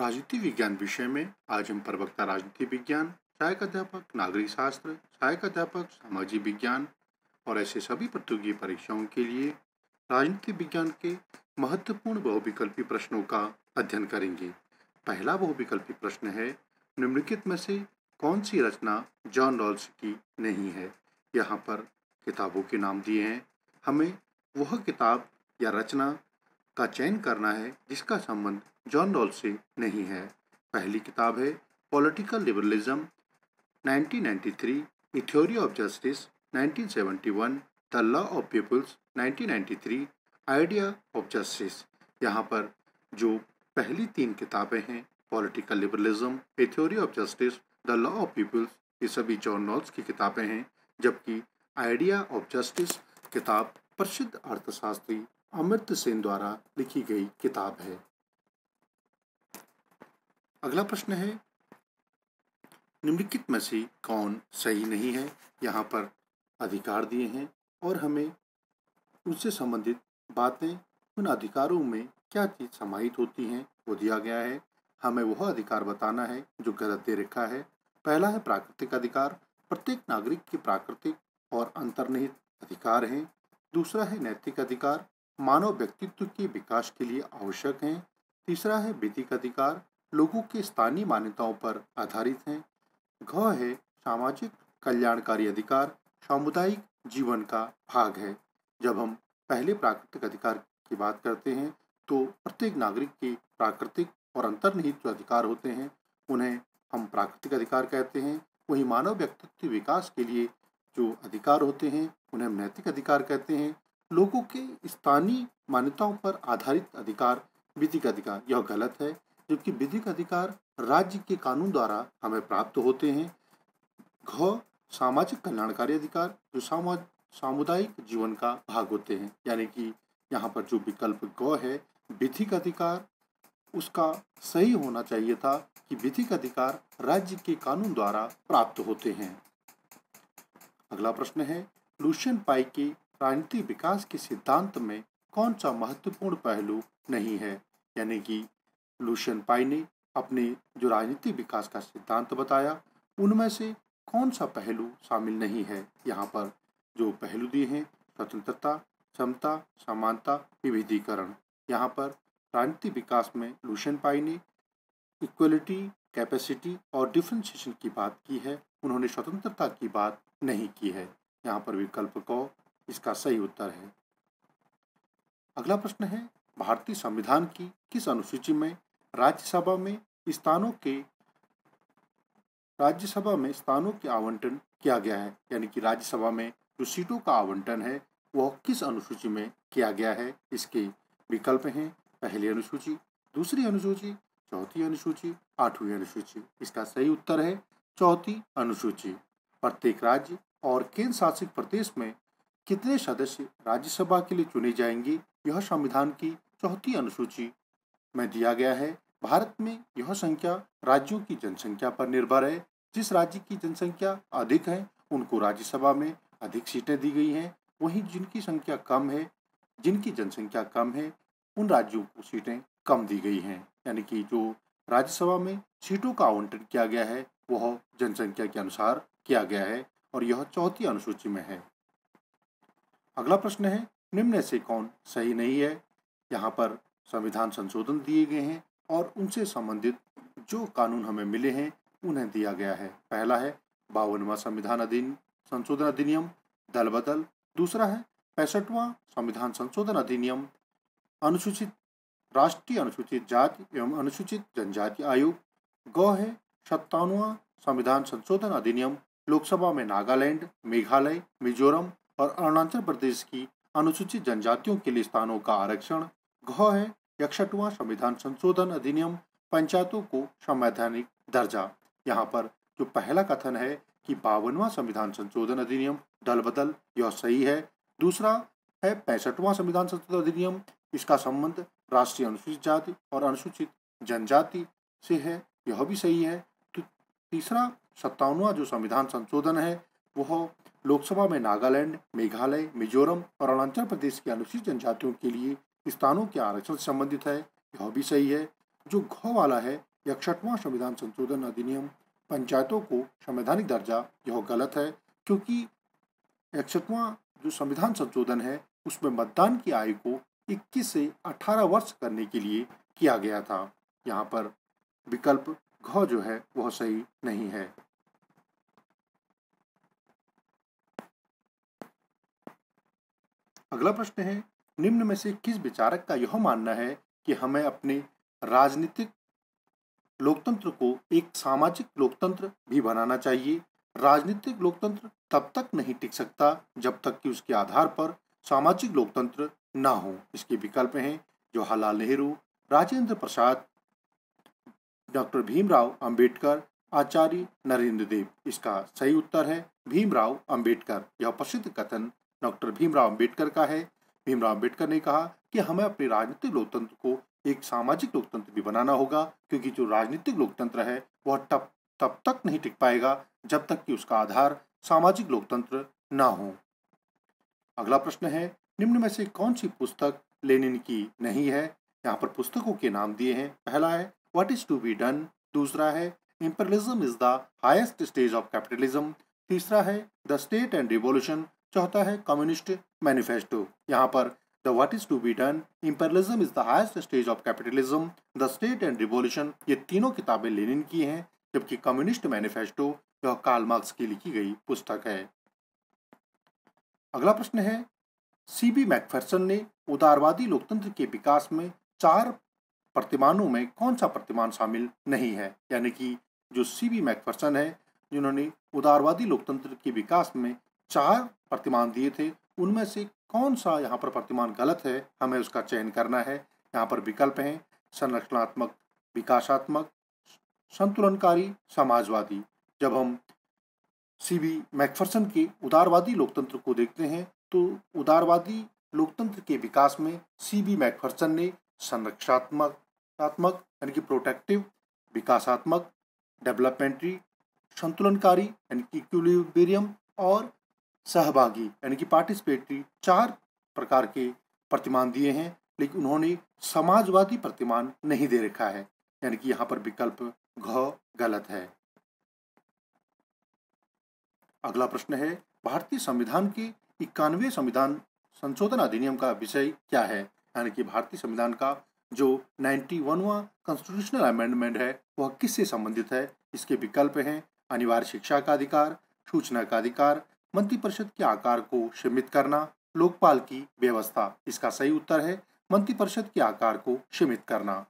राजनीति विज्ञान विषय में आज हम प्रवक्ता राजनीति विज्ञान सहायक अध्यापक नागरिक शास्त्र सहायक अध्यापक सामाजिक विज्ञान और ऐसे सभी प्रतियोगी परीक्षाओं के लिए राजनीति विज्ञान के महत्वपूर्ण बहुविकल्पी प्रश्नों का अध्ययन करेंगे पहला बहुविकल्पी प्रश्न है निम्नलिखित में से कौन सी रचना जॉन रॉल्स की नहीं है यहाँ पर किताबों के नाम दिए हैं हमें वह किताब या रचना का चयन करना है जिसका संबंध जॉन रॉल से नहीं है पहली किताब है political liberalism 1993, a theory of justice 1971, the law of peoples 1993, idea of justice यहाँ पर जो पहली तीन किताबें हैं political liberalism a theory of justice the law of peoples ये सभी जॉन रॉल्स की किताबें हैं जबकि आइडिया ऑफ जस्टिस किताब प्रसिद्ध अर्थशास्त्री अमृत सेन द्वारा लिखी गई किताब है अगला प्रश्न है निम्नलिखित में से कौन सही नहीं है यहाँ पर अधिकार दिए हैं और हमें उनसे संबंधित बातें उन अधिकारों में क्या चीज़ समाहित होती हैं वो दिया गया है हमें वह अधिकार बताना है जो गलत दे रखा है पहला है प्राकृतिक अधिकार प्रत्येक नागरिक के प्राकृतिक और अंतर्निहित अधिकार हैं दूसरा है नैतिक अधिकार मानव व्यक्तित्व के विकास के लिए आवश्यक हैं तीसरा है विधिक अधिकार लोगों के स्थानीय मान्यताओं पर आधारित हैं घ है सामाजिक कल्याणकारी अधिकार सामुदायिक जीवन का भाग है जब हम पहले प्राकृतिक अधिकार की बात करते हैं तो प्रत्येक नागरिक के प्राकृतिक और अंतर्निहित जो अधिकार होते हैं उन्हें हम प्राकृतिक अधिकार कहते हैं वहीं मानव व्यक्तित्व विकास के लिए जो अधिकार होते हैं उन्हें नैतिक अधिकार कहते हैं लोगों के स्थानीय मान्यताओं पर आधारित अधिकार विधिक अधिकार यह गलत है जबकि विधिक अधिकार राज्य के कानून द्वारा हमें प्राप्त होते हैं घ सामाजिक कल्याणकारी अधिकार जो सामाज सामुदायिक जीवन का भाग होते हैं यानी कि यहाँ पर जो विकल्प ग है विधिक अधिकार उसका सही होना चाहिए था कि विधिक अधिकार राज्य के कानून द्वारा प्राप्त होते हैं अगला प्रश्न है लूशन पाई के राजनीतिक विकास के सिद्धांत में कौन सा महत्वपूर्ण पहलू नहीं है यानी कि लूशन पाई ने अपने जो राजनीतिक विकास का सिद्धांत बताया उनमें से कौन सा पहलू शामिल नहीं है यहाँ पर जो पहलू दिए हैं स्वतंत्रता क्षमता समानता विविधीकरण यहाँ पर राजनीतिक विकास में लूशन पाई ने इक्वलिटी कैपेसिटी और डिफ्रेंशिएशन की बात की है उन्होंने स्वतंत्रता की बात नहीं की है यहाँ पर विकल्प क इसका सही उत्तर है अगला प्रश्न है भारतीय संविधान की किस अनुसूची में राज्यसभा में स्थानों के राज्यसभा में स्थानों के आवंटन किया गया है यानी कि राज्यसभा में जो सीटों का आवंटन है वह किस अनुसूची में किया गया है इसके विकल्प हैं पहली अनुसूची दूसरी अनुसूची चौथी अनुसूची आठवीं अनुसूची इसका सही उत्तर है चौथी अनुसूची प्रत्येक राज्य और केंद्र शासित प्रदेश में कितने सदस्य राज्यसभा के लिए चुने जाएंगे यह संविधान की चौथी अनुसूची में दिया गया है भारत में यह संख्या राज्यों की जनसंख्या पर निर्भर है जिस राज्य की जनसंख्या अधिक है उनको राज्यसभा में अधिक सीटें दी गई हैं वहीं जिनकी संख्या कम है जिनकी जनसंख्या कम है उन राज्यों को सीटें कम दी गई हैं यानी कि जो राज्यसभा में सीटों का आवंटन किया गया है वह जनसंख्या के अनुसार किया गया है और यह चौथी अनुसूची में है अगला प्रश्न है निम्न से कौन सही नहीं है यहाँ पर संविधान संशोधन दिए गए हैं और उनसे संबंधित जो कानून हमें मिले हैं उन्हें दिया गया है पहला है बावनवा संविधान अधिन संशोधन अधिनियम दल बदल दूसरा है पैंसठवां संविधान संशोधन अधिनियम अनुसूचित राष्ट्रीय अनुसूचित जाति एवं अनुसूचित जनजाति आयोग गौ है सत्तावनवा संविधान संशोधन अधिनियम लोकसभा में नागालैंड मेघालय मिजोरम और अरुणाचल प्रदेश की अनुसूचित जनजातियों के लिए स्थानों का आरक्षण घ है यक्षटवा संविधान संशोधन अधिनियम पंचायतों को संवैधानिक दर्जा यहाँ पर जो पहला कथन है कि बावनवा संविधान संशोधन अधिनियम दल बदल यह सही है दूसरा है पैंसठवा संविधान संशोधन अधिनियम इसका संबंध राष्ट्रीय अनुसूचित जाति और अनुसूचित जनजाति से है यह भी सही है तो तीसरा सत्तावनवा जो संविधान संशोधन है वह लोकसभा में नागालैंड मेघालय मिजोरम और अरुणाचल प्रदेश के अनुसूचित जनजातियों के लिए स्थानों के आरक्षण से संबंधित है यह भी सही है जो घ वाला है यह छठवा संविधान संशोधन अधिनियम पंचायतों को संवैधानिक दर्जा यह गलत है क्योंकि इकसठवा जो संविधान संशोधन है उसमें मतदान की आयु को 21 से 18 वर्ष करने के लिए किया गया था यहाँ पर विकल्प घ जो है वह सही नहीं है अगला प्रश्न है निम्न में से किस विचारक का यह मानना है कि हमें अपने राजनीतिक लोकतंत्र को एक सामाजिक लोकतंत्र भी बनाना चाहिए राजनीतिक लोकतंत्र तब तक नहीं टिक सकता जब तक कि उसके आधार पर सामाजिक लोकतंत्र ना हो इसके विकल्प हैं जवाहरलाल नेहरू राजेंद्र प्रसाद डॉक्टर भीमराव अंबेडकर आचार्य नरेंद्र देव इसका सही उत्तर है भीमराव अंबेडकर यह प्रसिद्ध कथन डॉक्टर भीमराव अम्बेडकर का है भीमराव अम्बेडकर ने कहा कि हमें अपने राजनीतिक लोकतंत्र को एक सामाजिक लोकतंत्र भी बनाना होगा क्योंकि जो राजनीतिक लोकतंत्र है वह तब तब तक नहीं टिक पाएगा जब तक कि उसका आधार सामाजिक लोकतंत्र ना हो अगला प्रश्न है निम्न में से कौन सी पुस्तक लेनिन की नहीं है यहाँ पर पुस्तकों के नाम दिए हैं पहला है what is to be done दूसरा है imperialism is the highest stage of capitalism तीसरा है द स्टेट एंड रिवोल्यूशन चौथा है कम्युनिस्ट मैनिफेस्टो यहाँ पर the what is to be done imperialism is the highest stage of capitalism the state and revolution ये तीनों किताबें लेनिन की हैं जबकि कम्युनिस्ट मैनिफेस्टो यह कार्ल मार्क्स की लिखी गई पुस्तक है अगला प्रश्न है सी बी मैकफर्सन ने उदारवादी लोकतंत्र के विकास में चार प्रतिमानों में कौन सा प्रतिमान शामिल नहीं है यानी कि जो सी बी मैकफर्सन है जिन्होंने उदारवादी लोकतंत्र के विकास में चार प्रतिमान दिए थे उनमें से कौन सा यहाँ पर प्रतिमान गलत है हमें उसका चयन करना है यहाँ पर विकल्प हैं संरचनात्मक विकासात्मक संतुलनकारी समाजवादी जब हम सी बी मैकफर्सन के उदारवादी लोकतंत्र को देखते हैं तो उदारवादी लोकतंत्र के विकास में सी बी मैकफर्सन ने संरक्षात्मकात्मक यानी कि प्रोटेक्टिव विकासात्मक डेवलपमेंट्री संतुलनकारी यानी कि इक्विलिब्रियम और सहभागी यानी कि पार्टिसिपेटरी चार प्रकार के प्रतिमान दिए हैं लेकिन उन्होंने समाजवादी प्रतिमान नहीं दे रखा है यानी कि यहाँ पर विकल्प घ गलत है अगला प्रश्न है भारतीय संविधान के इक्यानवे संविधान संशोधन अधिनियम का विषय क्या है यानी कि भारतीय संविधान का जो नाइन्टी वनवा कॉन्स्टिट्यूशनल अमेंडमेंट है वह किससे संबंधित है इसके विकल्प हैं अनिवार्य शिक्षा का अधिकार सूचना का अधिकार मंत्रिपरिषद के आकार को सीमित करना लोकपाल की व्यवस्था इसका सही उत्तर है मंत्रिपरिषद के आकार को सीमित करना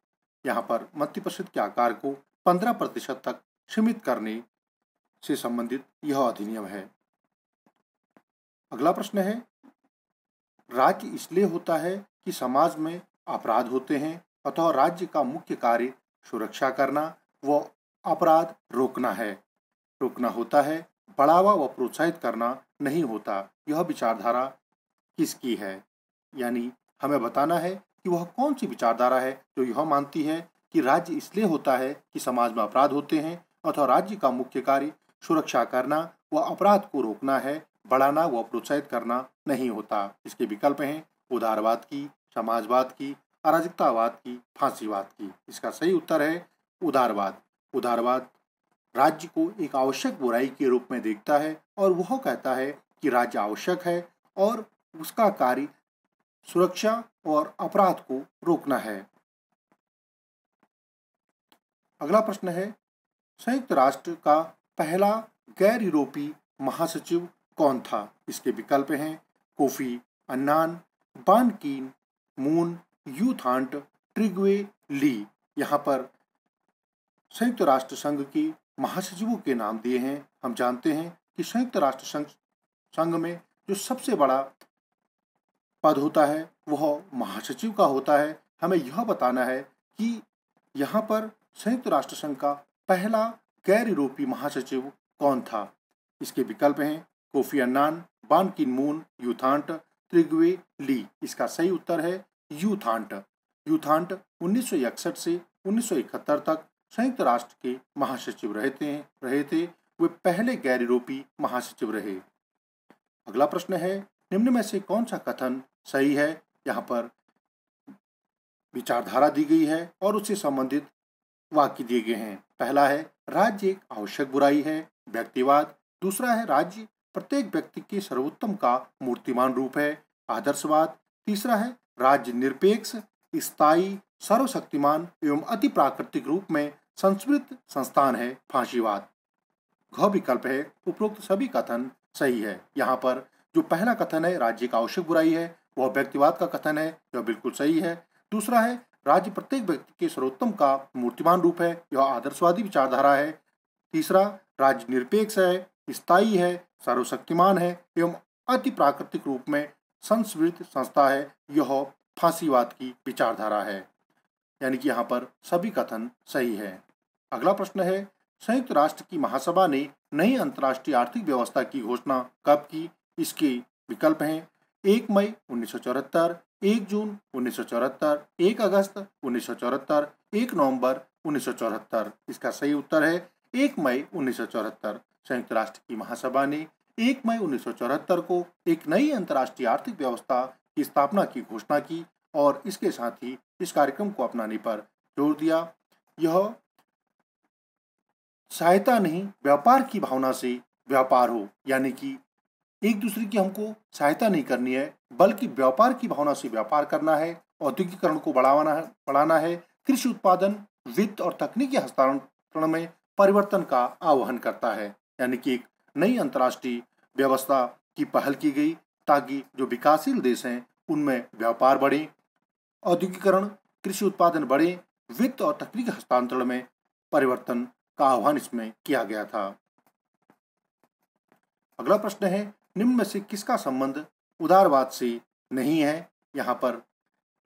यहाँ पर मंत्रिपरिषद के आकार को 15 प्रतिशत तक सीमित करने से संबंधित यह अधिनियम है अगला प्रश्न है राज्य इसलिए होता है कि समाज में अपराध होते हैं अतः राज्य का मुख्य कार्य सुरक्षा करना व अपराध रोकना है रोकना होता है बढ़ावा व प्रोत्साहित करना नहीं होता यह विचारधारा किसकी है यानी हमें बताना है कि वह कौन सी विचारधारा है जो यह मानती है कि राज्य इसलिए होता है कि समाज में अपराध होते हैं अथवा राज्य का मुख्य कार्य सुरक्षा करना व अपराध को रोकना है बढ़ाना व प्रोत्साहित करना नहीं होता इसके विकल्प हैं उदारवाद की समाजवाद की अराजकतावाद की फांसीवाद की इसका सही उत्तर है उदारवाद उदारवाद राज्य को एक आवश्यक बुराई के रूप में देखता है और वह कहता है कि राज्य आवश्यक है और उसका कार्य सुरक्षा और अपराध को रोकना है अगला प्रश्न है संयुक्त राष्ट्र का पहला गैर यूरोपीय महासचिव कौन था इसके विकल्प हैं Kofi Annan Ban Ki Moon U Thant Trygve Lie यहाँ पर संयुक्त राष्ट्र संघ की महासचिवों के नाम दिए हैं हम जानते हैं कि संयुक्त राष्ट्र संघ संघ में जो सबसे बड़ा पद होता है वह महासचिव का होता है हमें यह बताना है कि यहाँ पर संयुक्त राष्ट्र संघ का पहला गैर यूरोपीय महासचिव कौन था इसके विकल्प हैं कोफी अन्नान बान किन मून यूथांट त्रिग्वे ली इसका सही उत्तर है यूथांट यूथांट उन्नीस से 1971 तक संयुक्त राष्ट्र के महासचिव रहते हैं रहे थे वे पहले गैर यूरोपीय महासचिव रहे अगला प्रश्न है निम्न में से कौन सा कथन सही है यहाँ पर विचारधारा दी गई है और उससे संबंधित वाक्य दिए गए हैं पहला है राज्य एक आवश्यक बुराई है व्यक्तिवाद दूसरा है राज्य प्रत्येक व्यक्ति के सर्वोत्तम का मूर्तिमान रूप है आदर्शवाद तीसरा है राज्य निरपेक्ष स्थायी सर्वशक्तिमान एवं अति प्राकृतिक रूप में संस्कृत संस्थान है फांसीवाद घ विकल्प है उपरोक्त सभी कथन सही है यहाँ पर जो पहला कथन है राज्य का आवश्यक बुराई है वह व्यक्तिवाद का कथन है यह बिल्कुल सही है दूसरा है राज्य प्रत्येक व्यक्ति के सर्वोत्तम का मूर्तिमान रूप है यह आदर्शवादी विचारधारा है तीसरा राज्य निरपेक्ष है स्थायी है सर्वशक्तिमान है एवं अति प्राकृतिक रूप में संस्कृत संस्था है यह फांसीवाद की विचारधारा है यानी कि यहाँ पर सभी कथन सही है अगला प्रश्न है संयुक्त राष्ट्र की महासभा ने नई अंतर्राष्ट्रीय आर्थिक व्यवस्था की घोषणा कब की इसके विकल्प हैं एक मई उन्नीस सौ चौहत्तर एक जून उन्नीस सौ चौहत्तर एक अगस्त उन्नीस सौ चौहत्तर एक नवंबर उन्नीस सौ चौहत्तर इसका सही उत्तर है एक मई उन्नीस सौ चौहत्तर संयुक्त राष्ट्र की महासभा ने एक मई उन्नीस सौ चौहत्तर को एक नई अंतर्राष्ट्रीय आर्थिक व्यवस्था की स्थापना की घोषणा की और इसके साथ ही इस कार्यक्रम को अपनाने पर जोर दिया यह सहायता नहीं व्यापार की भावना से व्यापार हो यानी कि एक दूसरे की हमको सहायता नहीं करनी है बल्कि व्यापार की भावना से व्यापार करना है औद्योगिकरण को बढ़ावाना है बढ़ाना है कृषि उत्पादन वित्त और तकनीकी हस्तांतरण में परिवर्तन का आह्वान करता है यानी कि एक नई अंतर्राष्ट्रीय व्यवस्था की पहल की गई ताकि जो विकासशील देश हैं उनमें व्यापार बढ़े औद्योगिकरण कृषि उत्पादन बढ़े वित्त और तकनीकी हस्तांतरण में परिवर्तन का आह्वान इसमें किया गया था अगला प्रश्न है निम्न में से किसका संबंध उदारवाद से नहीं है यहाँ पर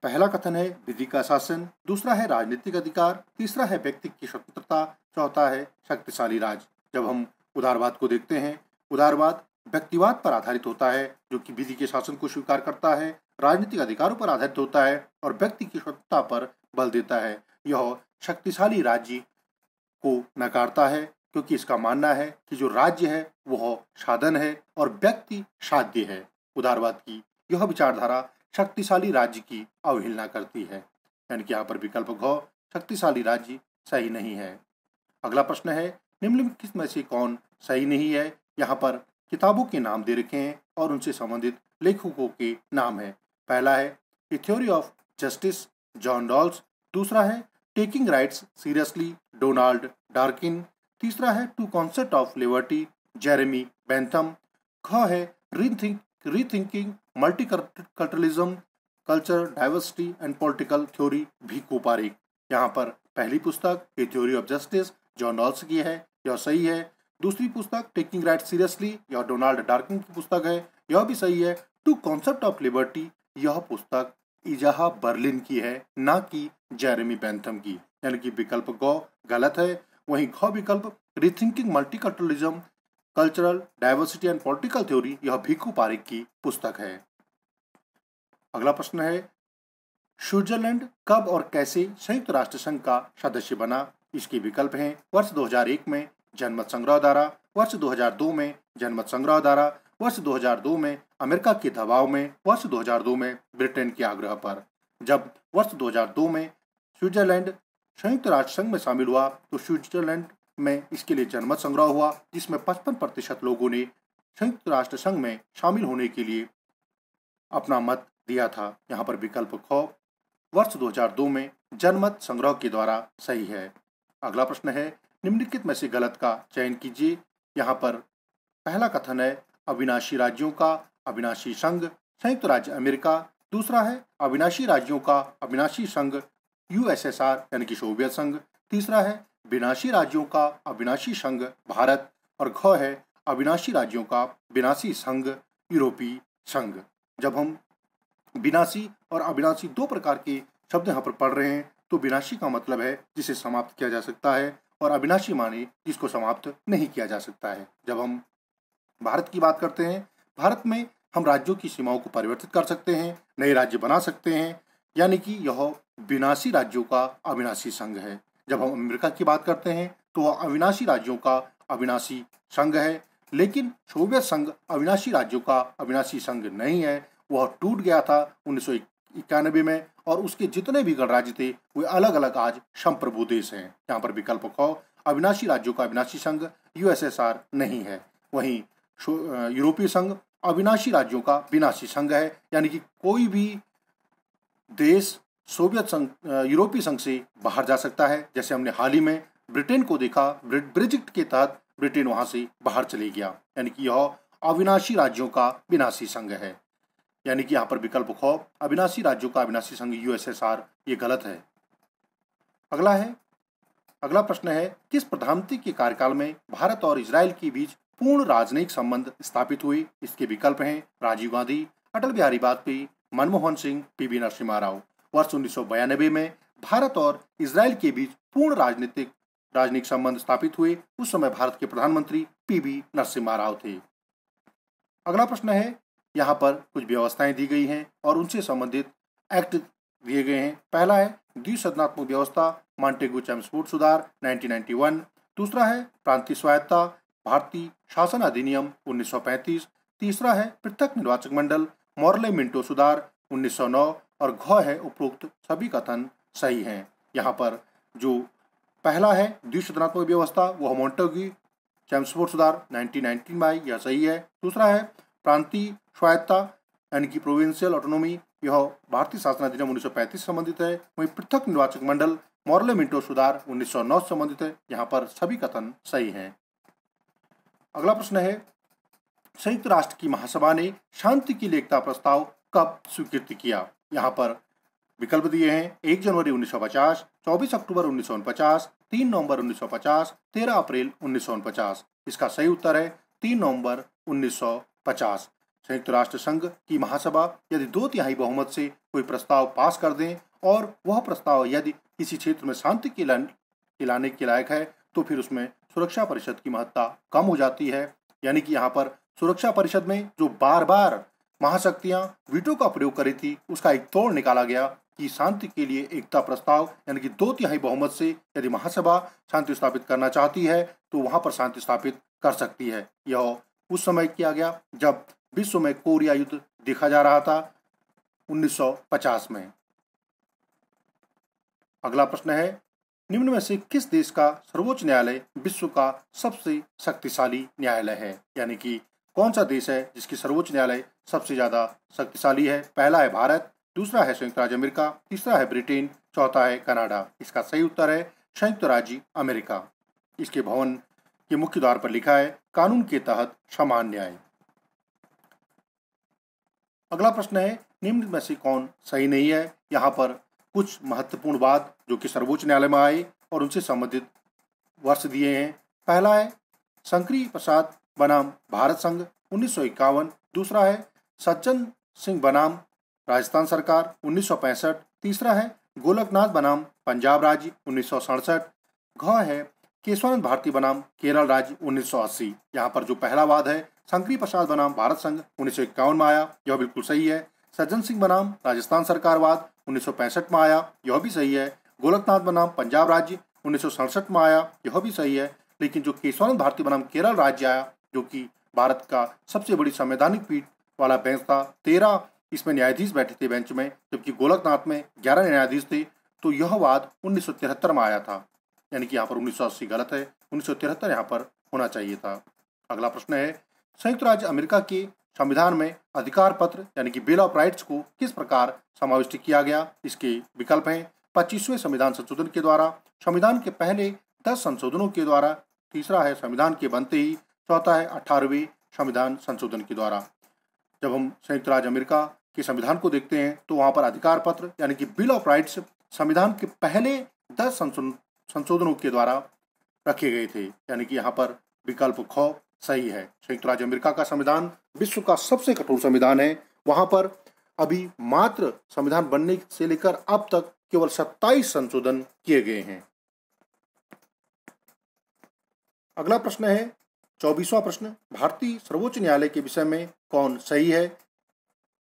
पहला कथन है विधि का शासन दूसरा है राजनीतिक अधिकार तीसरा है व्यक्ति की स्वतंत्रता चौथा है शक्तिशाली राज जब हम उदारवाद को देखते हैं उदारवाद व्यक्तिवाद पर आधारित होता है जो कि विधि के शासन को स्वीकार करता है राजनीतिक अधिकारों पर आधारित होता है और व्यक्ति की स्वतंत्रता पर बल देता है यह शक्तिशाली राज्य को नकारता है क्योंकि इसका मानना है कि जो राज्य है वह साधन है और व्यक्ति साध्य है उदारवाद की यह विचारधारा शक्तिशाली राज्य की अवहेलना करती है यानी कि यहाँ पर विकल्प घ शक्तिशाली राज्य सही नहीं है अगला प्रश्न है निम्नलिखित में से कौन सही नहीं है यहाँ पर किताबों के नाम दे रखे हैं और उनसे संबंधित लेखकों के नाम है पहला है a theory of justice John Rawls दूसरा है taking rights seriously Donald Dworkin तीसरा है two concept of liberty Jeremy Bentham ख है rethink rethinking multiculturalism culture diversity and political theory भी कोपारिक यहाँ पर पहली पुस्तक a theory of justice John Rawls की है यह सही है दूसरी पुस्तक टेकिंग राइट सीरियसली यह डोनाल्ड डार्किंग की पुस्तक है यह भी सही है टू कॉन्सेप्ट ऑफ लिबर्टी यह पुस्तक इजहा बर्लिन की है न कि जेरेमी बैंथम की यानी कि विकल्प गौ गलत है वहीं ख विकल्प rethinking multiculturalism cultural diversity and political theory यह भिकू पारिक की पुस्तक है अगला प्रश्न है स्विट्जरलैंड कब और कैसे संयुक्त राष्ट्र संघ का सदस्य बना इसके विकल्प हैं वर्ष 2001 में जनमत संग्रह धारा वर्ष 2002 में जनमत संग्रह धारा वर्ष 2002 में अमेरिका के दबाव में वर्ष 2002 में ब्रिटेन के आग्रह पर जब वर्ष 2002 में स्विट्जरलैंड संयुक्त राष्ट्र संघ में शामिल हुआ तो स्विट्जरलैंड में इसके लिए जनमत संग्रह हुआ जिसमें पचपन प्रतिशत लोगों ने संयुक्त राष्ट्र संघ में शामिल होने के लिए अपना मत दिया था यहाँ पर विकल्प ख वर्ष 2002 में जनमत संग्रह के द्वारा सही है अगला प्रश्न है निम्नलिखित में से गलत का चयन कीजिए यहाँ पर पहला कथन है अविनाशी राज्यों का अविनाशी संघ संयुक्त राज्य अमेरिका दूसरा है अविनाशी राज्यों का अविनाशी संघ यूएसएसआर यानी कि सोवियत संघ तीसरा है विनाशी राज्यों का अविनाशी संघ भारत और घ है अविनाशी राज्यों का विनाशी संघ यूरोपीय संघ जब हम विनाशी और अविनाशी दो प्रकार के शब्द यहाँ पर पढ़ रहे हैं तो विनाशी का मतलब है जिसे समाप्त किया जा सकता है और अविनाशी माने इसको समाप्त नहीं किया जा सकता है जब हम भारत की बात करते हैं भारत में हम राज्यों की सीमाओं को परिवर्तित कर सकते हैं नए राज्य बना सकते हैं यानी कि यह विनाशी राज्यों का अविनाशी संघ है जब हम अमेरिका की बात करते हैं तो वह अविनाशी राज्यों का अविनाशी संघ है लेकिन सोवियत संघ अविनाशी राज्यों का अविनाशी संघ नहीं है वह टूट गया था उन्नीस में और उसके जितने भी गणराज्य थे वे अलग अलग आज संप्रभु देश हैं यहाँ पर विकल्प कौ अविनाशी राज्यों का अविनाशी संघ यूएसएसआर नहीं है वहीं यूरोपीय संघ अविनाशी राज्यों का विनाशी संघ है यानी कि कोई भी देश सोवियत संघ यूरोपीय संघ से बाहर जा सकता है जैसे हमने हाल ही में ब्रिटेन को देखा ब्रिजिक्ट के तहत ब्रिटेन वहां से बाहर चले गया यानी कि यह अविनाशी राज्यों का विनाशी संघ है यानी कि यहाँ पर विकल्प खो अविनाशी राज्यों का अविनाशी संघ यूएसएसआर ये गलत है अगला है अगला प्रश्न है किस प्रधानमंत्री के कार्यकाल में भारत और इसराइल के बीच पूर्ण राजनयिक संबंध स्थापित हुए इसके विकल्प हैं राजीव गांधी अटल बिहारी वाजपेयी मनमोहन सिंह पीवी नरसिम्हा राव वर्ष उन्नीस में भारत और इसराइल के बीच पूर्ण राजनीतिक राजनीतिक संबंध स्थापित हुए उस समय भारत के प्रधानमंत्री पीवी नरसिम्हा राव थे अगला प्रश्न है यहाँ पर कुछ व्यवस्थाएं दी गई हैं और उनसे संबंधित एक्ट दिए गए हैं पहला है द्विसदनात्मक व्यवस्था मॉन्टेगो चैम्सपोर्ट सुधार 1991 दूसरा है प्रांतीय स्वायत्ता भारतीय शासन अधिनियम 1935 तीसरा है पृथक निर्वाचक मंडल मॉरले मिंटो सुधार 1909 और घ है उपरोक्त सभी कथन सही हैं यहाँ पर जो पहला है द्विशनात्मक व्यवस्था वह मोन्टेगी चैम्सपोर्ट सुधार नाइनटीन में यह सही है दूसरा है प्रांतीय स्वायत्ता यानी कि प्रोविंशियल ऑटोनॉमी यह भारतीय शासन अधिनियम उन्नीस पैंतीस संबंधित है वहीं पृथक निर्वाचक मंडल मॉरले मिंटो सुधार 1909 से संबंधित है यहाँ पर सभी कथन सही हैं अगला प्रश्न है संयुक्त राष्ट्र की महासभा ने शांति की लेखता प्रस्ताव कब स्वीकृत किया यहाँ पर विकल्प दिए हैं एक जनवरी 1950, 24 अक्टूबर 1949, 3 नवंबर 1950, 13 अप्रैल 1949। इसका सही उत्तर है 3 नवंबर सौ पचास संयुक्त राष्ट्र संघ की महासभा यदि दो तिहाई बहुमत से कोई प्रस्ताव पास कर दें और वह प्रस्ताव यदि किसी क्षेत्र में शांति के लाने के लायक है तो फिर उसमें सुरक्षा परिषद की महत्ता कम हो जाती है यानी कि यहाँ पर सुरक्षा परिषद में जो बार बार महाशक्तियां वीटो का प्रयोग करी थी उसका एक तोड़ निकाला गया कि शांति के लिए एकता प्रस्ताव यानी कि दो तिहाई बहुमत से यदि महासभा शांति स्थापित करना चाहती है तो वहां पर शांति स्थापित कर सकती है यह उस समय किया गया जब विश्व में कोरिया युद्ध देखा जा रहा था 1950 में अगला प्रश्न है निम्न में से किस देश का सर्वोच्च न्यायालय विश्व का सबसे शक्तिशाली न्यायालय है यानी कि कौन सा देश है जिसकी सर्वोच्च न्यायालय सबसे ज्यादा शक्तिशाली है पहला है भारत दूसरा है संयुक्त राज्य अमेरिका तीसरा है ब्रिटेन चौथा है कनाडा इसका सही उत्तर है संयुक्त राज्य अमेरिका इसके भवन के मुख्य द्वार पर लिखा है कानून के तहत समान न्याय अगला प्रश्न है निम्न में से कौन सही नहीं है यहाँ पर कुछ महत्वपूर्ण बात जो कि सर्वोच्च न्यायालय में आए और उनसे संबंधित वर्ष दिए हैं पहला है शंकरी प्रसाद बनाम भारत संघ उन्नीस दूसरा है सज्जन सिंह बनाम राजस्थान सरकार उन्नीस तीसरा है गोलकनाथ बनाम पंजाब राज्य उन्नीस घ है केशवानंद भारती बनाम केरल राज्य 1980 यहाँ पर जो पहला वाद है शंकरी प्रसाद बनाम भारत संघ उन्नीस में आया यह बिल्कुल सही है सज्जन सिंह बनाम राजस्थान सरकार वाद उन्नीस में आया यह भी सही है गोलकनाथ बनाम पंजाब राज्य उन्नीस में आया यह भी सही है लेकिन जो केशवानंद भारती बनाम केरल राज्य आया जो कि भारत का सबसे बड़ी संवैधानिक पीठ वाला बेंच था तेरह इसमें न्यायाधीश बैठे थे बेंच में जबकि गोलकनाथ में ग्यारह न्यायाधीश थे तो यह वाद उन्नीस में आया था यानी कि यहाँ पर उन्नीस गलत है उन्नीस सौ यहाँ पर होना चाहिए था अगला प्रश्न है संयुक्त राज्य अमेरिका के संविधान में अधिकार पत्र यानी कि बिल ऑफ राइट्स को किस प्रकार समाविष्ट किया गया इसके विकल्प हैं पच्चीसवें संविधान संशोधन के द्वारा संविधान के पहले दस संशोधनों के द्वारा तीसरा है संविधान के बनते ही चौथा है अठारहवें संविधान संशोधन के द्वारा जब हम संयुक्त राज्य अमेरिका के संविधान को देखते हैं तो वहाँ पर अधिकार पत्र यानी कि बिल ऑफ राइट्स संविधान के पहले दस संशोधन संशोधनों के द्वारा रखे गए थे यानी कि यहाँ पर विकल्प ख सही है संयुक्त राज्य अमेरिका का संविधान विश्व का सबसे कठोर संविधान है वहाँ पर अभी मात्र संविधान बनने से लेकर अब तक केवल 27 संशोधन किए गए हैं अगला प्रश्न है चौबीसवां प्रश्न भारतीय सर्वोच्च न्यायालय के विषय में कौन सही है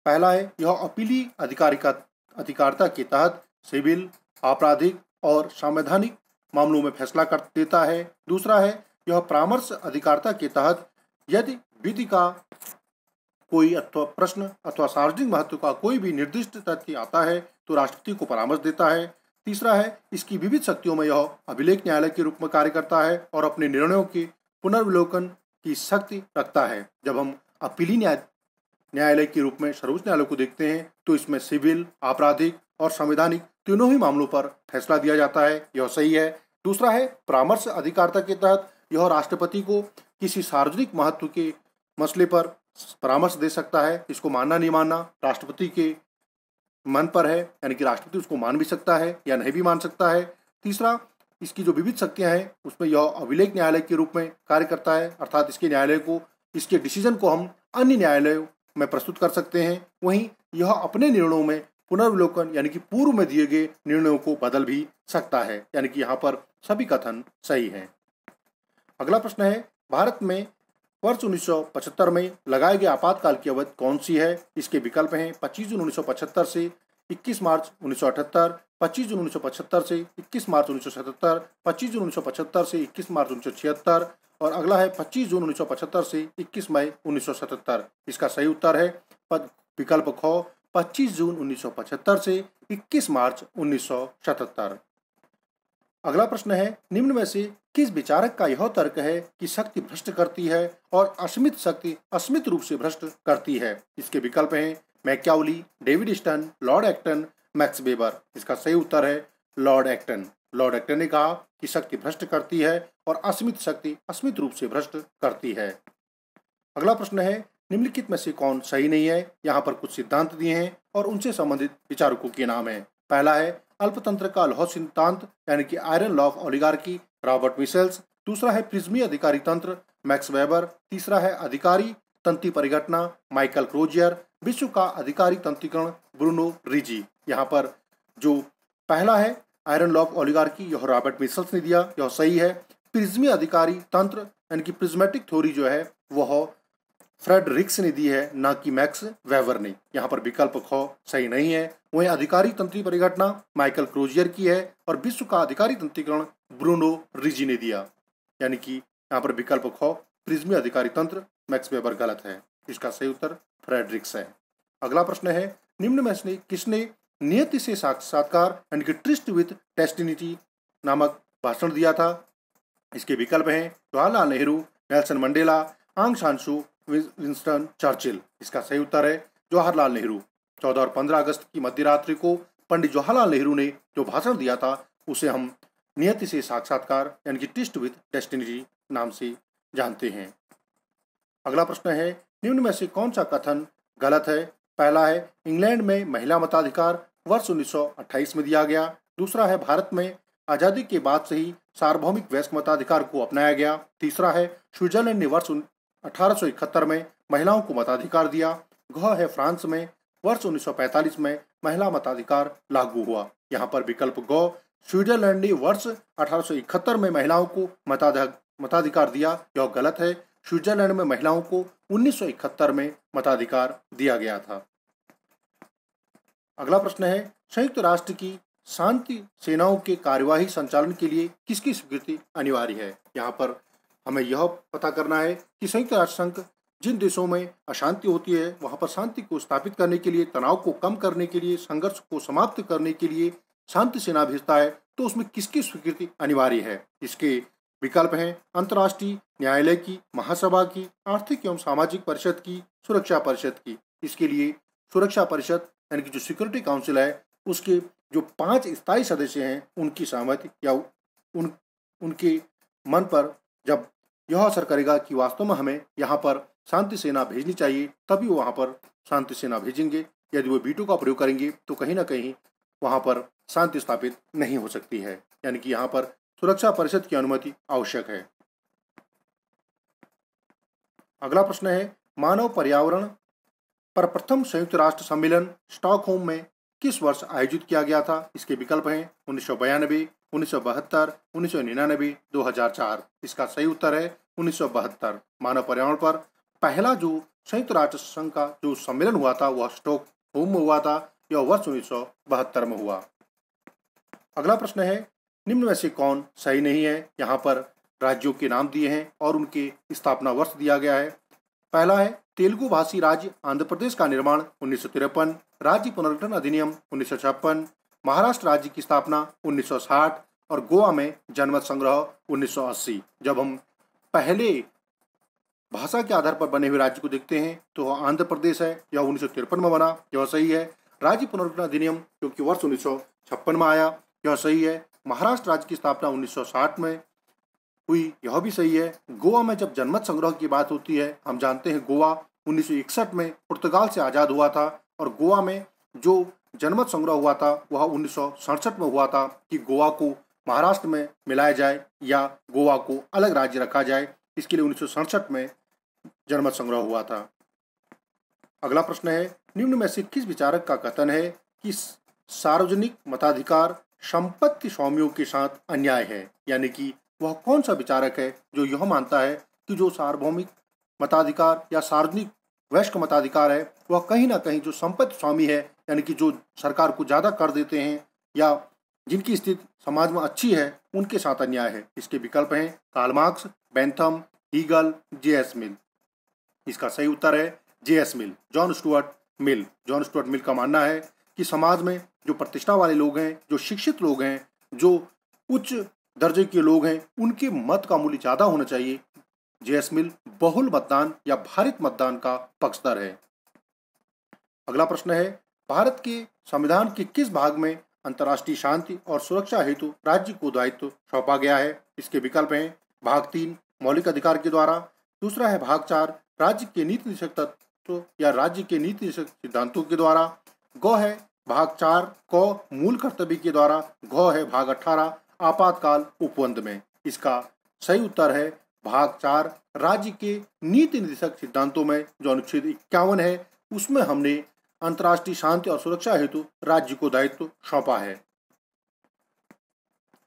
पहला है यह अपीली अधिकारिका अधिकारिता के तहत सिविल आपराधिक और संवैधानिक मामलों में फैसला कर देता है दूसरा है यह परामर्श अधिकारता के तहत यदि विधि का कोई अथवा प्रश्न अथवा सार्वजनिक महत्व का कोई भी निर्दिष्ट तथ्य आता है तो राष्ट्रपति को परामर्श देता है तीसरा है इसकी विविध शक्तियों में यह अभिलेख न्यायालय के रूप में कार्य करता है और अपने निर्णयों के पुनर्विलोकन की शक्ति रखता है जब हम अपीली न्याय न्यायालय के रूप में सर्वोच्च न्यायालय को देखते हैं तो इसमें सिविल आपराधिक और संवैधानिक तीनों ही मामलों पर फैसला दिया जाता है यह सही है दूसरा है परामर्श अधिकारिता के तहत यह राष्ट्रपति को किसी सार्वजनिक महत्व के मसले पर परामर्श दे सकता है इसको मानना नहीं मानना राष्ट्रपति के मन पर है यानी कि राष्ट्रपति उसको मान भी सकता है या नहीं भी मान सकता है तीसरा इसकी जो विविध शक्तियां हैं उसमें यह अभिलेख न्यायालय के रूप में कार्य करता है अर्थात इसके न्यायालय को इसके डिसीजन को हम अन्य न्यायालयों में प्रस्तुत कर सकते हैं वहीं यह अपने निर्णयों में पुनर्वलोकन यानी कि पूर्व में दिए गए निर्णयों को बदल भी सकता है यानी कि यहाँ पर सभी कथन सही हैं अगला प्रश्न है भारत में वर्ष उन्नीस में लगाए गए आपातकाल की अवधि कौन सी है इसके विकल्प हैं 25 जून उन्नीस से 21 मार्च 1978 25 जून उन्नीस से 21 मार्च 1977 25 जून उन्नीस से 21 मार्च 1976 और अगला है 25 जून उन्नीस से 21 मई 1977 इसका सही उत्तर है विकल्प खो 25 जून 1975 से 21 मार्च 1977 अगला प्रश्न है निम्न में से किस विचारक का यह तर्क है कि शक्ति भ्रष्ट करती है और अस्मित शक्ति अस्मित रूप से भ्रष्ट करती है इसके विकल्प हैं Machiavelli David Easton Lord Acton Max Weber इसका सही उत्तर है लॉर्ड एक्टन लॉर्ड एक्टन ने कहा कि शक्ति भ्रष्ट करती है और अस्मित शक्ति अस्मित रूप से भ्रष्ट करती है अगला प्रश्न है निम्नलिखित में से कौन सही नहीं है यहाँ पर कुछ सिद्धांत दिए हैं और उनसे संबंधित विचारकों के नाम है पहला है अल्पतंत्र का लौह सिद्धांत यानी कि iron law of Robert Michels दूसरा है प्रिज्मी अधिकारी तंत्र मैक्स वेबर तीसरा है अधिकारी तंत्री परिघटना माइकल क्रोजियर विश्व का अधिकारी तंत्रीकरण ब्रूनो रिजी यहाँ पर जो पहला है आयरन लॉक ऑलिगार ओलिगार्की यह रॉबर्ट मिसल्स ने दिया यह सही है प्रिज्मी अधिकारी तंत्र यानी कि प्रिज्मेटिक थ्योरी जो है वह रिक्स ने दी है न कि मैक्स वेवर ने यहाँ पर विकल्प खो सही नहीं है वही अधिकारी तंत्री परिघटना माइकल क्रोजियर की है और विश्व का अधिकारी तंत्रीकरण ब्रूनो रिजी ने दिया यानी कि यहाँ पर विकल्प खो प्रिज्मी अधिकारी तंत्र मैक्स वेबर गलत है इसका सही उत्तर फ्रेडरिक्स है अगला प्रश्न है निम्न में से किसने नियति से साक्षात्कार यानी कि ट्रिस्ट विथ टेस्टिनिटी नामक भाषण दिया था इसके विकल्प हैं जवाहरलाल नेहरू नेल्सन मंडेला आंग शांशु विंस्टन चर्चिल इसका सही उत्तर है जवाहरलाल नेहरू चौदह और पंद्रह अगस्त की मध्य रात्रि को पंडित जवाहरलाल नेहरू ने जो भाषण दिया था उसे हम नियति से साक्षात्कार यानी कि टिस्ट विथ डेस्टिनी नाम से जानते हैं अगला प्रश्न है निम्न में से कौन सा कथन गलत है पहला है इंग्लैंड में महिला मताधिकार वर्ष 1928 में दिया गया दूसरा है भारत में आजादी के बाद से ही सार्वभौमिक वयस्क मताधिकार को अपनाया गया तीसरा है स्विट्जरलैंड ने वर्ष 1871 में महिलाओं को मताधिकार दिया घ है फ्रांस में वर्ष 1945 में महिला मताधिकार लागू हुआ यहाँ पर विकल्प ग स्विट्जरलैंड ने वर्ष 1871 में महिलाओं को मताधिकार दिया यह गलत है स्विट्जरलैंड में महिलाओं को 1971 में मताधिकार दिया गया था अगला प्रश्न है संयुक्त राष्ट्र की शांति सेनाओं के कार्यवाही संचालन के लिए किसकी स्वीकृति अनिवार्य है यहाँ पर हमें यह पता करना है कि संयुक्त राष्ट्र संघ जिन देशों में अशांति होती है वहाँ पर शांति को स्थापित करने के लिए तनाव को कम करने के लिए संघर्ष को समाप्त करने के लिए शांति सेना भेजता है तो उसमें किसकी स्वीकृति अनिवार्य है इसके विकल्प हैं अंतर्राष्ट्रीय न्यायालय की महासभा की आर्थिक एवं सामाजिक परिषद की सुरक्षा परिषद की इसके लिए सुरक्षा परिषद यानी कि जो सिक्योरिटी काउंसिल है उसके जो पांच स्थायी सदस्य हैं उनकी सहमति या उन उनके मन पर जब यह असर करेगा कि वास्तव में हमें यहाँ पर शांति सेना भेजनी चाहिए तभी वो वहाँ पर शांति सेना भेजेंगे यदि वो बीटू का प्रयोग करेंगे तो कहीं ना कहीं वहाँ पर शांति स्थापित नहीं हो सकती है यानी कि यहाँ पर सुरक्षा परिषद की अनुमति आवश्यक है अगला प्रश्न है मानव पर्यावरण पर प्रथम संयुक्त राष्ट्र सम्मेलन स्टॉकहोम में किस वर्ष आयोजित किया गया था इसके विकल्प हैं उन्नीस सौ बयानबे उन्नीस सौ बहत्तर उन्नीस सौ निन्यानबे दो हजार चार इसका सही उत्तर है उन्नीस मानव पर्यावरण पर पहला जो संयुक्त राष्ट्र संघ का जो सम्मेलन हुआ था वह स्टोक होम में हुआ था यह वर्ष उन्नीस में हुआ अगला प्रश्न है निम्न में से कौन सही नहीं है यहाँ पर राज्यों के नाम दिए हैं और उनके स्थापना वर्ष दिया गया है पहला है तेलुगु भाषी राज्य आंध्र प्रदेश का निर्माण उन्नीस राज्य पुनर्गठन अधिनियम उन्नीस महाराष्ट्र राज्य की स्थापना 1960 और गोवा में जनमत संग्रह 1980 जब हम पहले भाषा के आधार पर बने हुए राज्य को देखते हैं तो आंध्र प्रदेश है यह उन्नीस में बना यह सही है राज्य पुनर्गठन अधिनियम क्योंकि वर्ष उन्नीस में आया यह सही है महाराष्ट्र राज्य की स्थापना 1960 में हुई यह भी सही है गोवा में जब जनमत संग्रह की बात होती है हम जानते हैं गोवा 1961 में पुर्तगाल से आज़ाद हुआ था और गोवा में जो जनमत संग्रह हुआ था वह उन्नीस में हुआ था कि गोवा को महाराष्ट्र में मिलाया जाए या गोवा को अलग राज्य रखा जाए इसके लिए उन्नीस में जनमत संग्रह हुआ था अगला प्रश्न है निम्न में से किस विचारक का कथन है कि सार्वजनिक मताधिकार संपत्ति स्वामियों के साथ अन्याय है यानी कि वह कौन सा विचारक है जो यह मानता है कि जो सार्वभौमिक मताधिकार या सार्वजनिक वैश्विक मताधिकार है वह कहीं ना कहीं जो संपत्ति स्वामी है यानी कि जो सरकार को ज़्यादा कर देते हैं या जिनकी स्थिति समाज में अच्छी है उनके साथ अन्याय है इसके विकल्प हैं Karl Marx Bentham Hegel J S Mill इसका सही उत्तर है J S Mill John Stuart Mill John Stuart Mill का मानना है कि समाज में जो प्रतिष्ठा वाले लोग हैं जो शिक्षित लोग हैं जो उच्च दर्जे के लोग हैं उनके मत का मूल्य ज़्यादा होना चाहिए जे एस मिल बहुल मतदान या भारित मतदान का पक्षधर है अगला प्रश्न है भारत के संविधान के किस भाग में अंतर्राष्ट्रीय शांति और सुरक्षा हेतु राज्य को दायित्व सौंपा गया है इसके विकल्प हैं भाग तीन मौलिक अधिकार के द्वारा दूसरा है भाग चार राज्य के नीति निषेक तत्व या राज्य के नीति निषेक सिद्धांतों के द्वारा गौ है भाग चार क मूल कर्तव्य के द्वारा घ है भाग अठारह आपातकाल उपबंध में इसका सही उत्तर है भाग चार राज्य के नीति निदेशक सिद्धांतों में जो अनुच्छेद इक्यावन है उसमें हमने अंतर्राष्ट्रीय शांति और सुरक्षा हेतु राज्य को दायित्व सौंपा है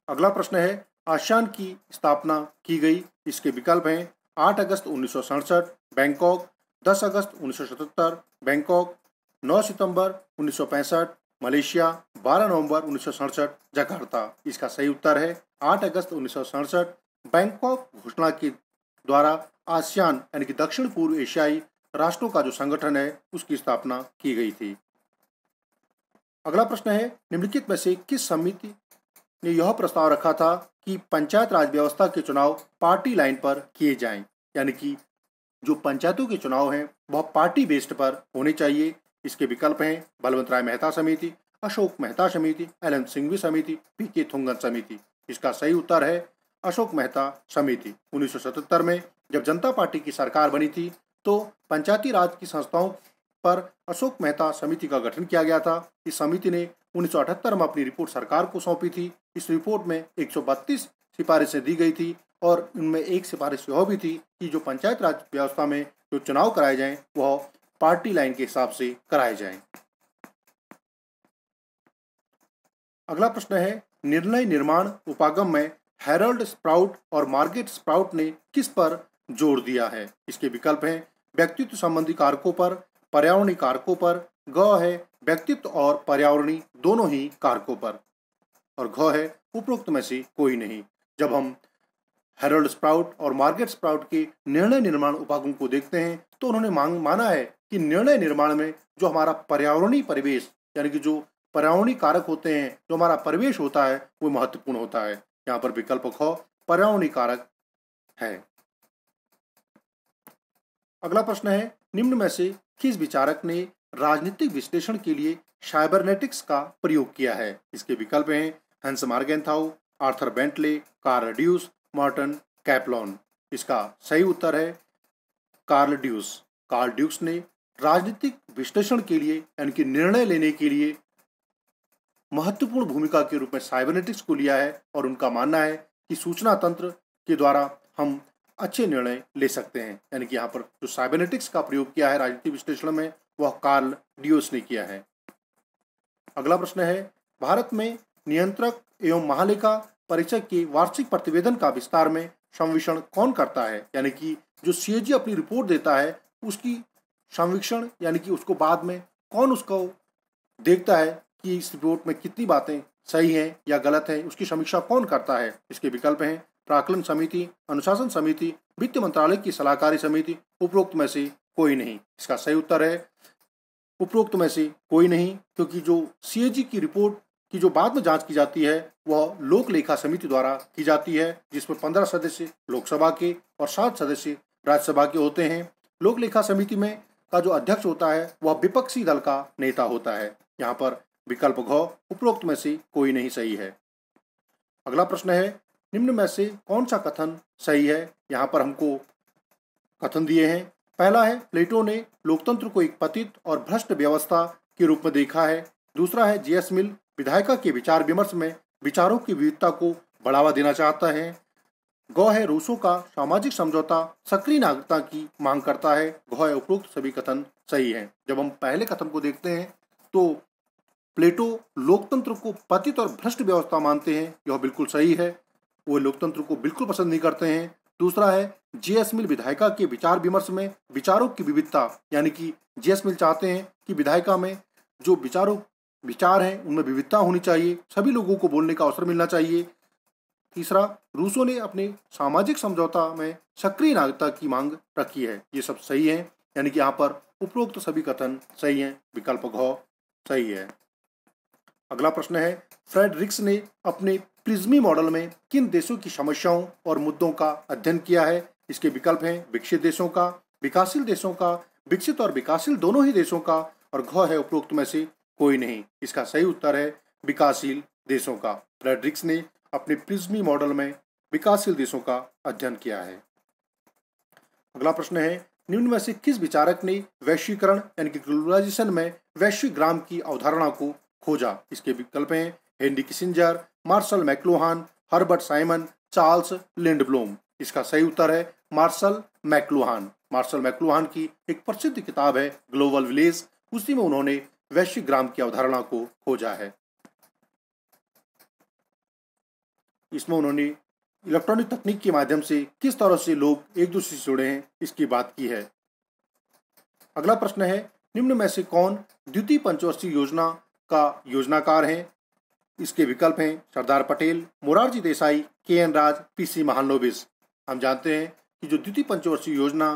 अगला प्रश्न है आसियान की स्थापना की गई इसके विकल्प हैं आठ अगस्त उन्नीस बैंकॉक दस अगस्त उन्नीस बैंकॉक नौ सितंबर उन्नीस मलेशिया 12 नवंबर उन्नीस जकार्ता इसका सही उत्तर है 8 अगस्त उन्नीस बैंकॉक घोषणा के द्वारा आसियान यानी कि दक्षिण पूर्व एशियाई राष्ट्रों का जो संगठन है उसकी स्थापना की गई थी अगला प्रश्न है निम्नलिखित में से किस समिति ने यह प्रस्ताव रखा था कि पंचायत राज व्यवस्था के चुनाव पार्टी लाइन पर किए जाएं यानी कि जो पंचायतों के चुनाव हैं वह पार्टी बेस्ड पर होने चाहिए इसके विकल्प हैं बलवंत राय मेहता समिति अशोक मेहता समिति एल एम सिंघवी समिति पी के थुंगन समिति इसका सही उत्तर है अशोक मेहता समिति 1977 में जब जनता पार्टी की सरकार बनी थी तो पंचायती राज की संस्थाओं पर अशोक मेहता समिति का गठन किया गया था इस समिति ने उन्नीस में अपनी रिपोर्ट सरकार को सौंपी थी इस रिपोर्ट में एक सिफारिशें दी गई थी और उनमें एक सिफारिश यह भी थी कि जो पंचायत राज व्यवस्था में जो चुनाव कराए जाएं वह पार्टी लाइन के हिसाब से कराए जाएं। अगला प्रश्न है निर्णय निर्माण उपागम में हेरल्ड स्प्राउट और मार्केट स्प्राउट ने किस पर जोर दिया है इसके विकल्प हैं व्यक्तित्व संबंधी कारकों पर पर्यावरणीय कारकों पर ग है व्यक्तित्व और पर्यावरणीय दोनों ही कारकों पर और घ है उपरोक्त में से कोई नहीं जब हम हेरोल्ड स्प्राउट और मार्केट स्प्राउट के निर्णय निर्माण उपागम को देखते हैं तो उन्होंने मांग माना है कि निर्णय निर्माण में जो हमारा पर्यावरणीय परिवेश यानी कि जो पर्यावरणीय कारक होते हैं जो हमारा परिवेश होता है वो महत्वपूर्ण होता है यहाँ पर विकल्प ख पर्यावरणीय कारक है अगला प्रश्न है निम्न में से किस विचारक ने राजनीतिक विश्लेषण के लिए साइबरनेटिक्स का प्रयोग किया है इसके विकल्प हैं Hans Morgenthau Arthur Bentley Karl Deutsch Morton Kaplan इसका सही उत्तर है कार्ल ड्यूस कार्ल ड्यूस ने राजनीतिक विश्लेषण के लिए यानी कि निर्णय लेने के लिए महत्वपूर्ण भूमिका के रूप में साइबरनेटिक्स को लिया है और उनका मानना है कि सूचना तंत्र के द्वारा हम अच्छे निर्णय ले सकते हैं यानी कि यहाँ पर जो साइबरनेटिक्स का प्रयोग किया है राजनीतिक विश्लेषण में वह कार्ल डियोस ने किया है अगला प्रश्न है भारत में नियंत्रक एवं महालेखा परीक्षक के वार्षिक प्रतिवेदन का विस्तार में संवीक्षण कौन करता है यानी कि जो सी अपनी रिपोर्ट देता है उसकी संवीक्षण यानी कि उसको बाद में कौन उसको देखता है कि इस रिपोर्ट में कितनी बातें सही हैं या गलत हैं उसकी समीक्षा कौन करता है इसके विकल्प हैं प्राकलन समिति अनुशासन समिति वित्त मंत्रालय की सलाहकारी समिति उपरोक्त में से कोई नहीं इसका सही उत्तर है उपरोक्त में से कोई नहीं क्योंकि जो सीएजी की रिपोर्ट की जो बाद में जांच की जाती है वह लोक लेखा समिति द्वारा की जाती है जिसमें पंद्रह सदस्य लोकसभा के और सात सदस्य राज्यसभा के होते हैं लोक लेखा समिति में का जो अध्यक्ष होता है वह विपक्षी दल का नेता होता है यहाँ पर विकल्प घ उपरोक्त में से कोई नहीं सही है अगला प्रश्न है निम्न में से कौन सा कथन सही है यहाँ पर हमको कथन दिए हैं पहला है प्लेटो ने लोकतंत्र को एक पतित और भ्रष्ट व्यवस्था के रूप में देखा है दूसरा है जीएस मिल विधायिका के विचार विमर्श में विचारों की विविधता को बढ़ावा देना चाहता है गौ है रूसों का सामाजिक समझौता सक्रिय नागरिकता की मांग करता है गौ है उपरोक्त सभी कथन सही है जब हम पहले कथन को देखते हैं तो प्लेटो लोकतंत्र को पतित और भ्रष्ट व्यवस्था मानते हैं यह बिल्कुल सही है वो लोकतंत्र को बिल्कुल पसंद नहीं करते हैं दूसरा है जे एस मिल विधायिका के विचार विमर्श में विचारों की विविधता यानी कि जे एस मिल चाहते हैं कि विधायिका में जो विचारों विचार हैं उनमें विविधता होनी चाहिए सभी लोगों को बोलने का अवसर मिलना चाहिए तीसरा रूसों ने अपने सामाजिक समझौता में सक्रिय नागरिकता की मांग रखी है ये सब सही है यानी कि यहाँ पर उपरोक्त सभी कथन सही हैं विकल्प घ सही है अगला प्रश्न है फ्रेडरिक्स ने अपने प्रिज्मी मॉडल में किन देशों की समस्याओं और मुद्दों का अध्ययन किया है इसके विकल्प हैं विकसित देशों का विकासशील देशों का विकसित और विकासशील दोनों ही देशों का और घ है उपरोक्त में से कोई नहीं इसका सही उत्तर है विकासशील देशों का फ्रेडरिक्स ने अपने प्रिज्मी मॉडल में विकासशील देशों का अध्ययन किया है अगला प्रश्न है निम्न में से किस विचारक ने वैश्वीकरण यानी ग्लोबलाइजेशन में वैश्विक ग्राम की अवधारणा को खोजा इसके विकल्प हैं Henry Kissinger Marshall McLuhan Herbert Simon Charles Lindblom इसका सही उत्तर है मार्शल मैक्लुहान मार्शल मैक्लुहान की एक प्रसिद्ध किताब है ग्लोबल विलेज उसी में उन्होंने वैश्विक ग्राम की अवधारणा को खोजा है इसमें उन्होंने इलेक्ट्रॉनिक तकनीक के माध्यम से किस तरह से लोग एक दूसरे से जुड़े हैं इसकी बात की है अगला प्रश्न है निम्न में से कौन द्वितीय पंचवर्षीय योजना का योजनाकार हैं इसके विकल्प हैं सरदार पटेल मोरारजी देसाई के एन राज पीसी महानोबिस हम जानते हैं कि जो द्वितीय पंचवर्षीय योजना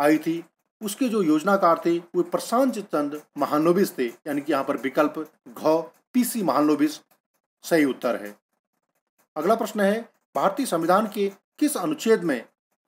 आई थी उसके जो योजनाकार थे वे प्रशांत चंद महानोबिस थे यानी कि यहाँ पर विकल्प घ सी महानोबिस सही उत्तर है अगला प्रश्न है भारतीय संविधान के किस अनुच्छेद में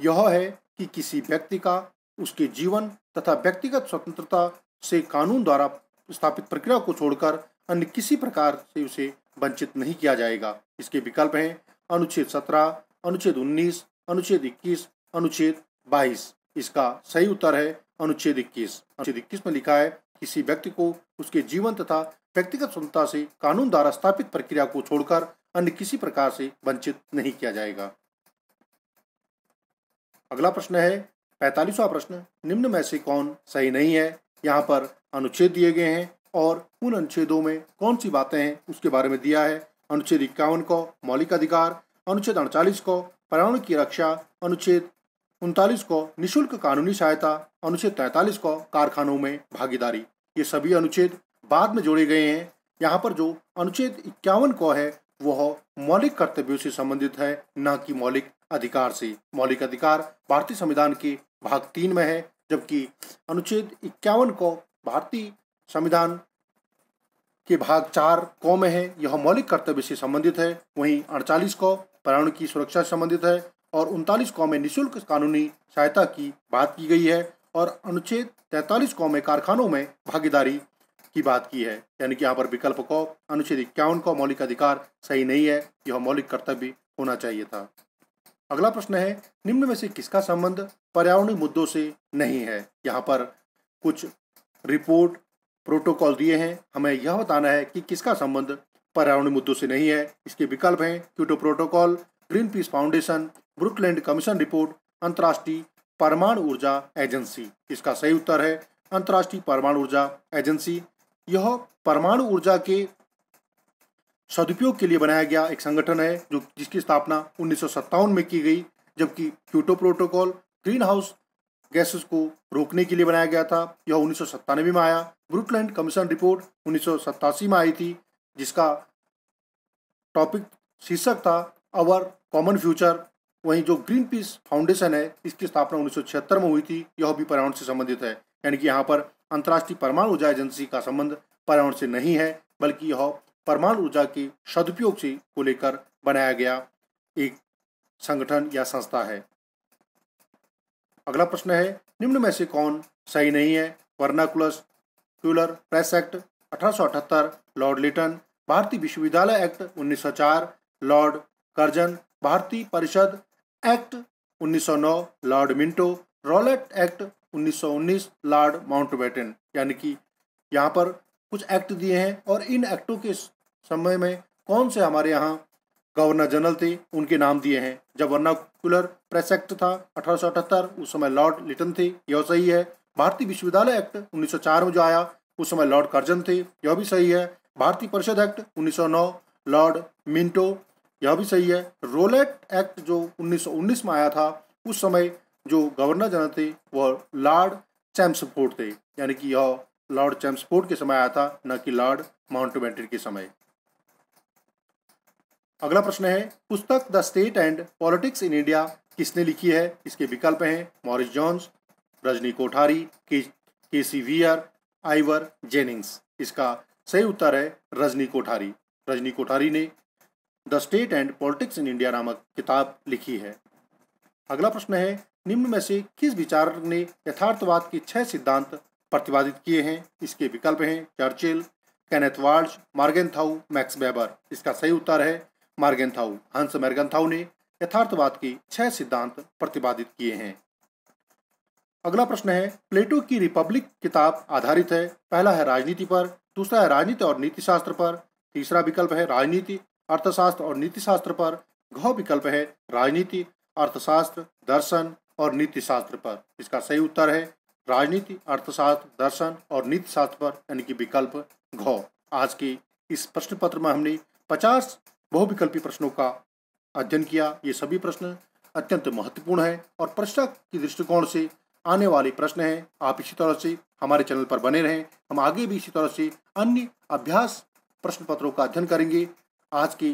यह है कि किसी व्यक्ति का उसके जीवन तथा व्यक्तिगत स्वतंत्रता से कानून द्वारा स्थापित प्रक्रिया को छोड़कर अन्य किसी प्रकार से उसे वंचित नहीं किया जाएगा इसके विकल्प हैं अनुच्छेद सत्रह अनुच्छेद उन्नीस अनुच्छेद इक्कीस अनुच्छेद बाईस इसका सही उत्तर है अनुच्छेद इक्कीस अनुच्छेद इक्कीस में लिखा है किसी व्यक्ति को उसके जीवन तथा व्यक्तिगत स्वतंत्रता से कानून द्वारा स्थापित प्रक्रिया को छोड़कर अन्य किसी प्रकार से वंचित नहीं किया जाएगा अगला प्रश्न है पैतालीसवा प्रश्न निम्न में से कौन सही नहीं है यहाँ पर अनुच्छेद दिए गए हैं और उन अनुच्छेदों में कौन सी बातें हैं उसके बारे में दिया है अनुच्छेद इक्यावन को मौलिक अधिकार अनुच्छेद अड़चालीस को पर्यावरण की रक्षा अनुच्छेद उनतालीस को निशुल्क कानूनी सहायता अनुच्छेद तैतालीस को कारखानों में भागीदारी ये सभी अनुच्छेद बाद में जोड़े गए हैं यहाँ पर जो अनुच्छेद इक्यावन को है वह मौलिक कर्तव्यों से संबंधित है न कि मौलिक अधिकार से मौलिक अधिकार भारतीय संविधान के भाग तीन में है जबकि अनुच्छेद इक्यावन को भारतीय संविधान के भाग चार क में है यह मौलिक कर्तव्य से संबंधित है वहीं अड़चालीस क पर्यावरण की सुरक्षा से संबंधित है और उनतालीस कौ में निःशुल्क कानूनी सहायता की बात की गई है और अनुच्छेद तैतालीस कौ में कारखानों में भागीदारी की बात की है यानी कि यहाँ पर विकल्प को अनुच्छेद इक्यावन को मौलिक अधिकार सही नहीं है यह मौलिक कर्तव्य होना चाहिए था अगला प्रश्न है निम्न में से किसका संबंध पर्यावरणीय मुद्दों से नहीं है यहाँ पर कुछ रिपोर्ट प्रोटोकॉल दिए हैं हमें यह बताना है कि किसका संबंध पर्यावरण मुद्दों से नहीं है इसके विकल्प हैं Kyoto Protocol Greenpeace foundation Brundtland commission report अंतर्राष्ट्रीय परमाणु ऊर्जा एजेंसी इसका सही उत्तर है अंतर्राष्ट्रीय परमाणु ऊर्जा एजेंसी यह परमाणु ऊर्जा के सदुपयोग के लिए बनाया गया एक संगठन है जो जिसकी स्थापना उन्नीस में की गई जबकि Kyoto Protocol greenhouse gases को रोकने के लिए बनाया गया था यह उन्नीस में आया ब्रुटलैंड कमीशन रिपोर्ट उन्नीस में आई थी जिसका टॉपिक शीर्षक था अवर कॉमन फ्यूचर वहीं जो ग्रीन पीस फाउंडेशन है इसकी स्थापना उन्नीस में हुई थी यह भी पर्यावरण से संबंधित है यानी कि यहाँ पर अंतर्राष्ट्रीय परमाणु ऊर्जा एजेंसी का संबंध पर्यावरण से नहीं है बल्कि यह परमाणु ऊर्जा के सदुपयोग से को लेकर बनाया गया एक संगठन या संस्था है अगला प्रश्न है निम्न में से कौन सही नहीं है वर्नाकुलस ट्यूलर प्रेस एक्ट अठारह लॉर्ड लिटन भारतीय विश्वविद्यालय एक्ट 1904 लॉर्ड कर्जन भारतीय परिषद act 1909 Lord Minto Rowlatt Act 1919 Lord Mountbatten यानी कि यहाँ पर कुछ एक्ट दिए हैं और इन एक्टों के समय में कौन से हमारे यहाँ गवर्नर जनरल थे उनके नाम दिए हैं जब वर्ना कुलर एक्ट था अठारह उस समय लॉर्ड लिटन थे यह सही है भारतीय विश्वविद्यालय एक्ट 1904 में जो आया उस समय लॉर्ड कर्जन थे यह भी सही है भारतीय परिषद एक्ट 1909 लॉर्ड मिंटो यह भी सही है रोलेट एक्ट जो 1919 में आया था उस समय जो गवर्नर जनरल थे वह लॉर्ड चैम्सफोर्ड थे यानी कि यह लॉर्ड चैम्सफोर्ड के समय आया था न कि लॉर्ड माउंटबेंटरी के समय अगला प्रश्न है पुस्तक the state and politics in India किसने लिखी है इसके विकल्प हैं मॉरिस जॉन्स रजनी कोठारी के सी वियर आइवर जेनिंग्स इसका सही उत्तर है रजनी कोठारी रजनी कोठारी ने the state and politics in India नामक किताब लिखी है अगला प्रश्न है निम्न में से किस विचार ने यथार्थवाद के छह सिद्धांत प्रतिपादित किए हैं इसके विकल्प हैं Churchill Kenneth Waltz Morgenthau Max Weber इसका सही उत्तर है मार्गेंथाउ हंस मैर्गेंथाउ ने यथार्थवाद के छह सिद्धांत प्रतिपादित किए हैं अगला प्रश्न है प्लेटो की रिपब्लिक किताब आधारित है पहला है राजनीति पर दूसरा है राजनीति और नीतिशास्त्र पर तीसरा विकल्प है राजनीति अर्थशास्त्र और नीतिशास्त्र पर घ विकल्प है राजनीति अर्थशास्त्र दर्शन और नीतिशास्त्र पर इसका सही उत्तर है राजनीति अर्थशास्त्र दर्शन और नीतिशास्त्र पर यानी कि विकल्प घ आज के इस प्रश्न पत्र में हमने पचास बहुविकल्पी प्रश्नों का अध्ययन किया ये सभी प्रश्न अत्यंत महत्वपूर्ण है और परीक्षा के दृष्टिकोण से आने वाले प्रश्न हैं आप इसी तरह से हमारे चैनल पर बने रहें हम आगे भी इसी तरह से अन्य अभ्यास प्रश्न पत्रों का अध्ययन करेंगे आज के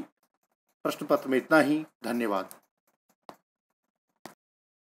प्रश्न पत्र में इतना ही धन्यवाद